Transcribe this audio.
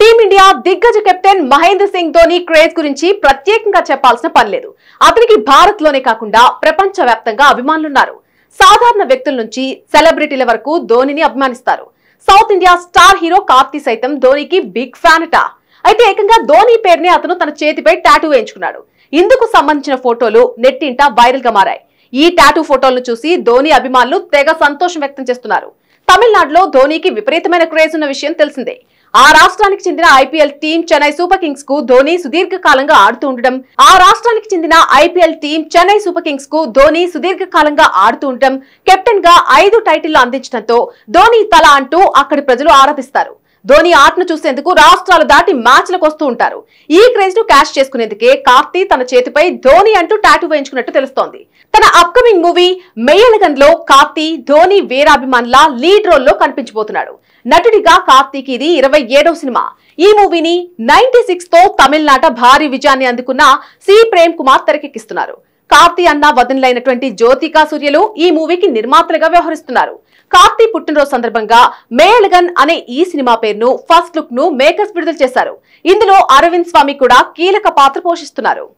team India దిగ్గజ captain Mahendra Singh Dhoni craze గురించి ప్రత్యేకంగా చెప్పాల్సిన పనిలేదు అతనికి భారత్ లోనే కాకుండా ప్రపంచ వ్యాప్తంగా అభిమానులున్నారు సాధారణ వ్యక్తుల నుంచి సెలబ్రిటీల వరకు ధోనిని అభిమానిస్తారు south India star hero Karthi సైతం ధోనికి బిగ్ ఫ్యాన్ అట అయితే ఏకంగా ధోని పేరునే అతను తన చేతిపై టాటూ వేయించుకున్నాడు ఇందుకు సంబంధించిన ఫోటోలు నెట్టింట వైరల్ గా మారాయి ఈ టాటూ ఫోటోలను చూసి ధోని అభిమానులు తెగ సంతోషం వ్యక్తం చేస్తున్నారు తమిళనాడులో ధోనికి విపరీతమైన క్రేజ్ ఉన్న విషయం తెలిసిందే ఆ రాష్ట్రానికి చెందిన IPL team Chennai super kings కు ధోని సుదీర్ఘకాలంగా ఆడుతూ ఉండడం ఆ రాష్ట్రానికి చెందిన IPL team Chennai super kings కు ధోని సుదీర్ఘకాలంగా ఆడుతూ ఉండడం కెప్టెన్ గా ఐదు టైటిల్ అందించడంతో ధోని తల అంటూ అక్కడి ప్రజలు ఆరాధిస్తారు ధోని ఆటను చూసేందుకు రాష్ట్రాలు దాటి మ్యాచ్లకు వస్తూ ఉంటారు ఈ క్రేజ్ ను క్యాష్ చేసుకునేందుకే కార్తీ తన చేతిపై ధోని అంటూ టాటూ వేయించుకున్నట్టు తెలుస్తోంది తన అప్కమింగ్ మూవీ లో కార్తీ ధోని వీరాభిమానుల లీడ్ లో కనిపించబోతున్నాడు నటుడిగా కార్తీకి ఇది ఇరవై ఏడవ సినిమా ఈ మూవీని నైన్టీ సిక్స్ తో తమిళనాట భారీ విజయాన్ని అందుకున్న సి ప్రేమ్ కుమార్ తెరకెక్కిస్తున్నారు కార్తీ అన్న వదనలైనటువంటి జ్యోతికా సూర్యలు ఈ మూవీకి నిర్మాతలుగా వ్యవహరిస్తున్నారు కార్తీ పుట్టినరోజు సందర్భంగా మేళగన్ అనే ఈ సినిమా పేరును ఫస్ట్ లుక్ ను మేకర్స్ విడుదల చేశారు ఇందులో అరవింద్ స్వామి కూడా కీలక పాత్ర పోషిస్తున్నారు